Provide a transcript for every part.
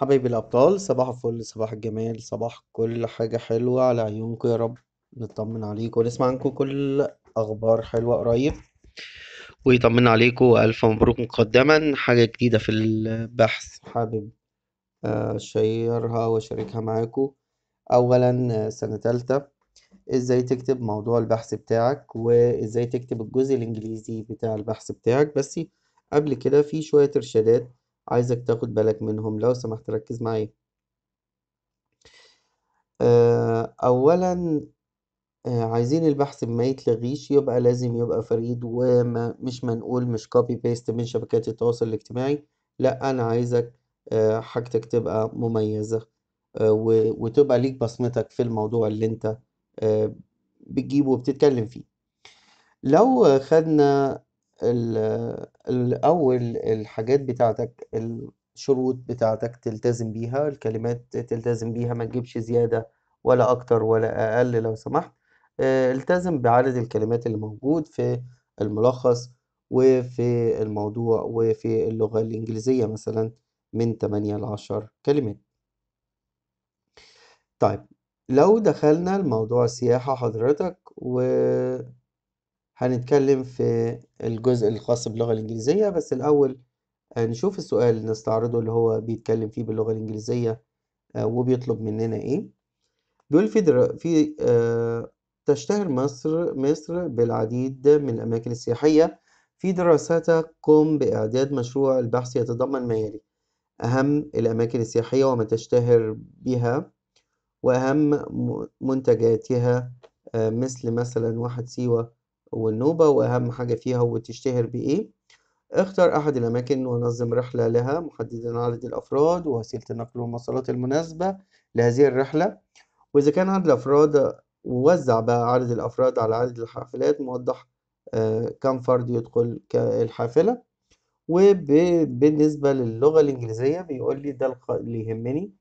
حبايبي الأبطال صباح الفل صباح الجمال صباح كل حاجة حلوة على عيونكم يا رب نطمن عليكم ونسمع عنكم كل أخبار حلوة قريب ويطمن عليكم ألف مبروك مقدما حاجة جديدة في البحث حابب آه، أشيرها وأشاركها معاكم أولا سنة تالتة إزاي تكتب موضوع البحث بتاعك وإزاي تكتب الجزء الإنجليزي بتاع البحث بتاعك بس قبل كده في شوية إرشادات عايزك تاخد بالك منهم لو سمحت ركز معايا آه، أولا آه، عايزين البحث ما يتلغيش يبقى لازم يبقى فريد ومش منقول مش كوبي بيست من شبكات التواصل الاجتماعي لا أنا عايزك آه، حاجتك تبقى مميزة وتبقى ليك بصمتك في الموضوع اللي انت بتجيبه وبتتكلم فيه لو خدنا ال الحاجات بتاعتك الشروط بتاعتك تلتزم بيها الكلمات تلتزم بيها ما تجيبش زيادة ولا أكتر ولا أقل لو سمحت آه، التزم بعدد الكلمات اللي موجود في الملخص وفي الموضوع وفي اللغة الإنجليزية مثلا من 8 لعشر كلمات طيب لو دخلنا لموضوع السياحة حضرتك و هنتكلم في الجزء الخاص باللغة الإنجليزية بس الأول نشوف السؤال اللي نستعرضه اللي هو بيتكلم فيه باللغة الإنجليزية آه، وبيطلب مننا إيه بيقول في در... في آه، تشتهر مصر مصر بالعديد من الأماكن السياحية في دراسات قم بإعداد مشروع البحث يتضمن ما يلي أهم الأماكن السياحية وما تشتهر بها وأهم منتجاتها آه، مثل مثلا واحد سيوة والنوبة وأهم حاجة فيها هو تشتهر بإيه اختر أحد الأماكن ونظم رحلة لها محددا عدد الأفراد ووسيلة النقل والمواصلات المناسبة لهذه الرحلة وإذا كان عدد الأفراد ووزع بقى عدد الأفراد على عدد الحافلات موضح آه، كم فرد يدخل الحافلة وبالنسبة للغة الإنجليزية بيقول لي ده اللي يهمني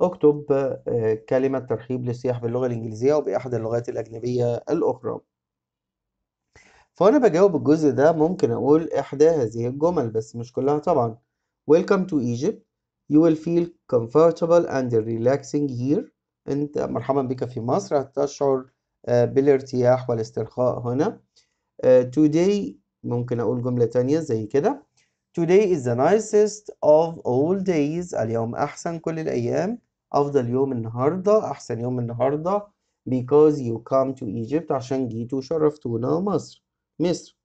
اكتب آه، كلمة ترحيب للسياح باللغة الإنجليزية وبأحد اللغات الأجنبية الأخرى فأنا بجاوب الجزء ده ممكن أقول إحدى هذه الجمل بس مش كلها طبعا Welcome to Egypt You will feel comfortable and relaxing here أنت مرحبا بك في مصر هتشعر آه، بالارتياح والاسترخاء هنا آه، Today ممكن أقول جملة تانية زي كده Today is the nicest of all days اليوم أحسن كل الأيام أفضل يوم النهاردة أحسن يوم النهاردة because you come to Egypt عشان جيتوا وشرفتونا مصر مصر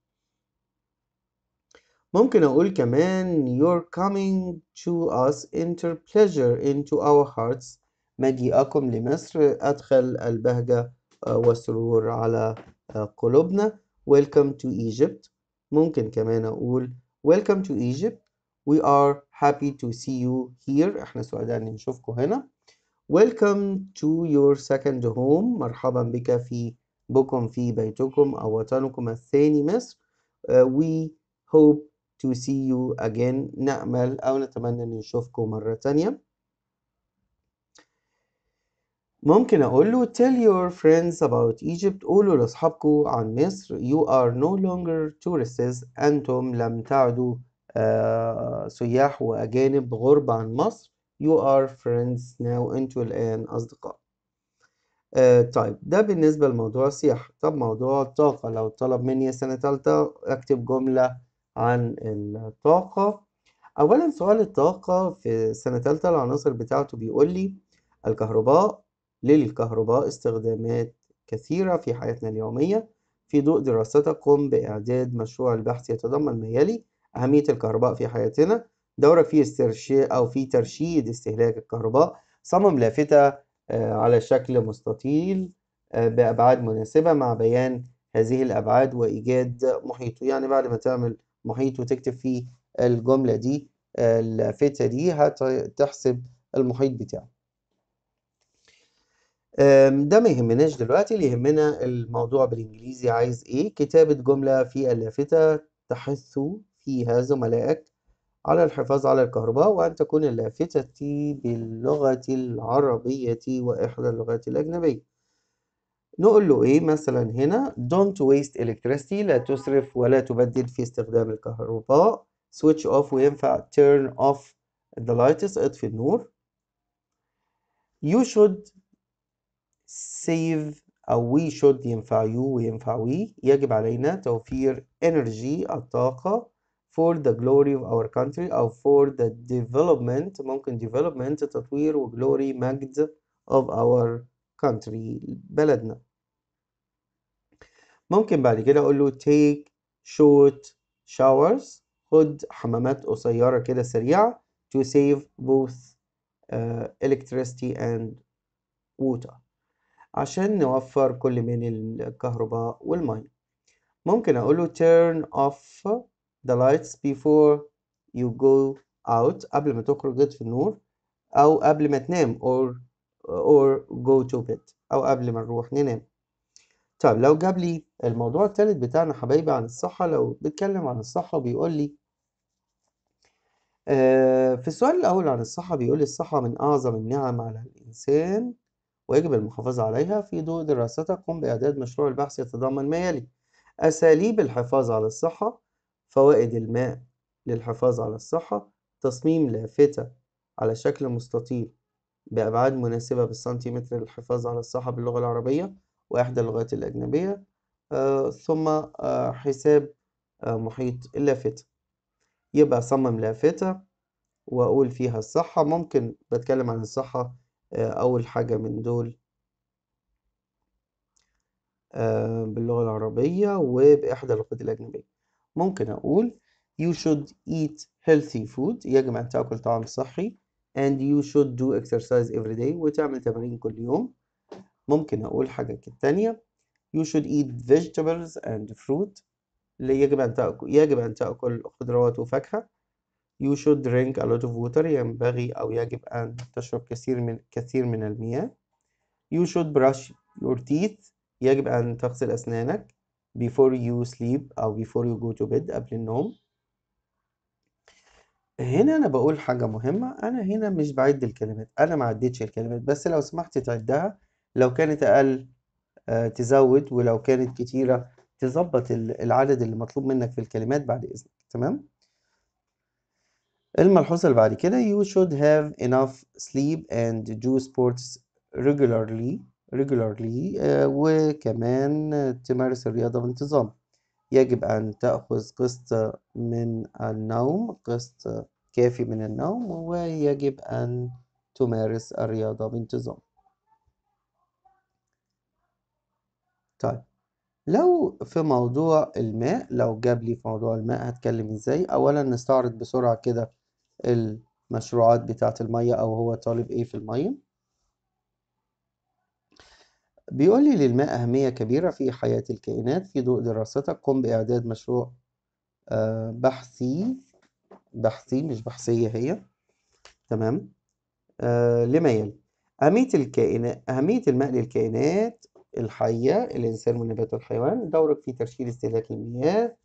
ممكن أقول كمان You're coming to us enter pleasure into our hearts مجيئكم لمصر أدخل البهجة والسرور على قلوبنا Welcome to Egypt ممكن كمان أقول Welcome to Egypt We are happy to see you here احنا سعداء ان نشوفكم هنا Welcome to your second home مرحبا بك في بكم في بيتكم أو وطنكم الثاني مصر uh, we hope to see you again نأمل أو نتمنى أن نشوفكم مرة تانية ممكن أقول له tell your friends about Egypt قولوا لأصحابكم عن مصر you are no longer tourists أنتم لم تعدوا uh, سياح وأجانب غرب عن مصر you are friends now أنتم الآن أصدقاء آه طيب ده بالنسبة لموضوع السياحة طب موضوع الطاقة لو طلب مني سنة تالتة أكتب جملة عن الطاقة أولا سؤال الطاقة في سنة تالتة العناصر بتاعته بيقول لي الكهرباء للكهرباء استخدامات كثيرة في حياتنا اليومية في ضوء دراستك قم بإعداد مشروع البحث يتضمن ما يلي أهمية الكهرباء في حياتنا دورك في استرشاد أو في ترشيد استهلاك الكهرباء صمم لافتة آه، على شكل مستطيل آه، بأبعاد مناسبة مع بيان هذه الأبعاد وإيجاد محيطه يعني بعد ما تعمل محيط وتكتب فيه الجملة دي آه، اللافتة دي هتحسب المحيط بتاعه ده ما يهمناش دلوقتي اللي يهمنا الموضوع بالإنجليزي عايز إيه كتابة جملة في اللافتة تحث فيها زملائك على الحفاظ على الكهرباء وأن تكون اللافتة باللغة العربية وإحدى اللغات الأجنبية نقول له إيه مثلا هنا don't waste electricity لا تسرف ولا تبدد في استخدام الكهرباء switch off وينفع turn off the lights اطفي النور you should save أو we should ينفع you وينفع we يجب علينا توفير energy الطاقة for the glory of our country أو for the development ممكن development تطوير و glory مجد of our country بلدنا ممكن بعد كده أقول له take short showers خد حمامات قصيرة كده سريعة to save both uh, electricity and water عشان نوفر كل من الكهرباء والماء ممكن أقوله turn off the lights before you go out قبل ما تخرج في النور أو قبل ما تنام or or go to bed أو قبل ما نروح ننام طيب لو جاب لي الموضوع التالت بتاعنا حبايبي عن الصحة لو بيتكلم عن الصحة بيقول لي آه، في السؤال الأول عن الصحة بيقول لي الصحة من أعظم النعم على الإنسان ويجب المحافظة عليها في ضوء دراستك قم بإعداد مشروع البحث يتضمن ما يلي أساليب الحفاظ على الصحة فوائد الماء للحفاظ على الصحة تصميم لافتة على شكل مستطيل بأبعاد مناسبة بالسنتيمتر للحفاظ على الصحة باللغة العربية وإحدى اللغات الأجنبية آه ثم آه حساب آه محيط اللافتة يبقى صمم لافتة وأقول فيها الصحة ممكن بتكلم عن الصحة آه، أول حاجة من دول آه، باللغة العربية وبإحدى اللغات الأجنبية ممكن أقول you should eat healthy food يجب أن تأكل طعام صحي and you should do exercise every day وتعمل تمارين كل يوم ممكن أقول حاجة تانية you should eat vegetables and fruit يجب أن تأكل يجب أن تأكل خضروات وفاكهة you should drink a lot of water ينبغي أو يجب أن تشرب كثير من كثير من المياه you should brush your teeth يجب أن تغسل أسنانك before you sleep أو before you go to bed قبل النوم هنا أنا بقول حاجة مهمة أنا هنا مش بعد الكلمات أنا ما عدتش الكلمات بس لو سمحت تعدها لو كانت أقل آه، تزود ولو كانت كتيرة تظبط العدد اللي مطلوب منك في الكلمات بعد إذنك تمام الملحوظة اللي بعد كده you should have enough sleep and do sports regularly regularly آه، وكمان تمارس الرياضة بانتظام يجب أن تأخذ قسط من النوم قسط كافي من النوم ويجب أن تمارس الرياضة بانتظام طيب لو في موضوع الماء لو جاب لي في موضوع الماء هتكلم ازاي اولا نستعرض بسرعة كده المشروعات بتاعة المية او هو طالب ايه في المية بيقول لي للماء أهمية كبيرة في حياة الكائنات في ضوء دراستك قم بإعداد مشروع آه، بحثي بحثي مش بحثية هي تمام آه لما يلي أهمية الكائنات أهمية الماء للكائنات الحية الإنسان والنبات والحيوان دورك في ترشيد استهلاك المياه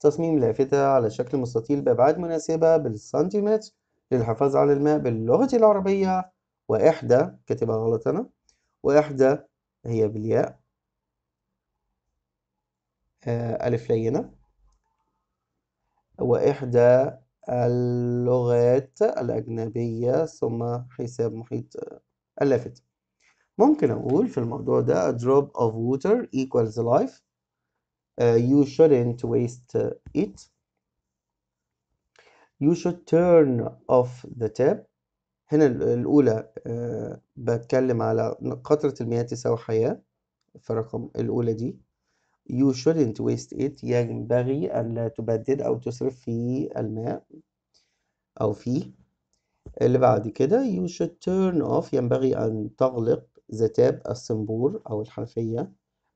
تصميم لافتة على شكل مستطيل بأبعاد مناسبة بالسنتيمتر للحفاظ على الماء باللغة العربية وإحدى كاتبها غلط أنا وإحدى هي بالياء آه، ألف لينة وإحدى اللغات الأجنبية ثم حساب محيط اللافت ممكن أقول في الموضوع ده a drop of water equals life uh, you shouldn't waste it you should turn off the tap هنا الأولى آه، بتكلم على قطرة المياه تساوي حياة في الرقم الأولى دي you shouldn't waste it ينبغي أن لا تبدد أو تسرف في الماء أو فيه اللي بعد كده you should turn off ينبغي أن تغلق زتاب الصنبور أو الحنفية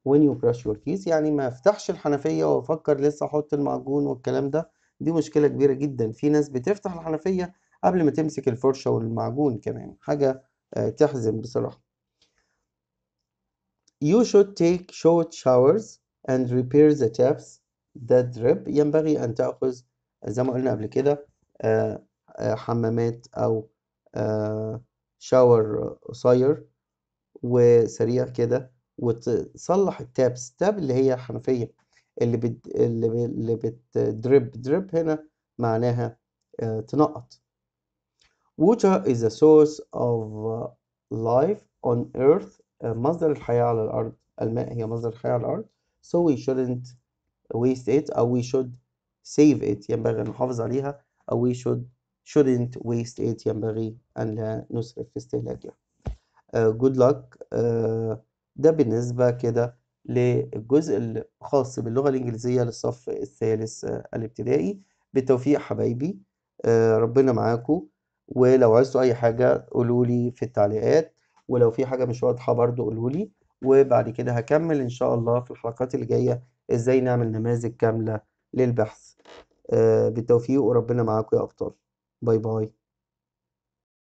when you brush your teeth يعني ما افتحش الحنفية وافكر لسه احط المعجون والكلام ده دي مشكلة كبيرة جدا في ناس بتفتح الحنفية قبل ما تمسك الفرشة والمعجون كمان حاجة آه، تحزن بصراحة You should take short showers and repair the taps that drip ينبغي أن تأخذ زي ما قلنا قبل كده آه، آه، حمامات أو شاور قصير وسريع كده وتصلح التابس التاب اللي هي الحنفية اللي بت... اللي بتدرب درب هنا معناها تنقط Water is the source of uh, life on earth uh, مصدر الحياة على الأرض الماء هي مصدر الحياة على الأرض so we shouldn't waste it or we should save it ينبغي أن نحافظ عليها or we should shouldn't waste it ينبغي أن لا نسرف في استهلاكها uh, good luck uh, ده بالنسبة كده للجزء الخاص باللغة الإنجليزية للصف الثالث uh، الابتدائي بالتوفيق حبايبي uh, ربنا معاكم ولو عايزتوا اي حاجه قولوا لي في التعليقات ولو في حاجه مش واضحه برضو قولوا لي وبعد كده هكمل ان شاء الله في الحلقات اللي جايه ازاي نعمل نماذج كامله للبحث آه، بالتوفيق وربنا معاكم يا ابطال باي باي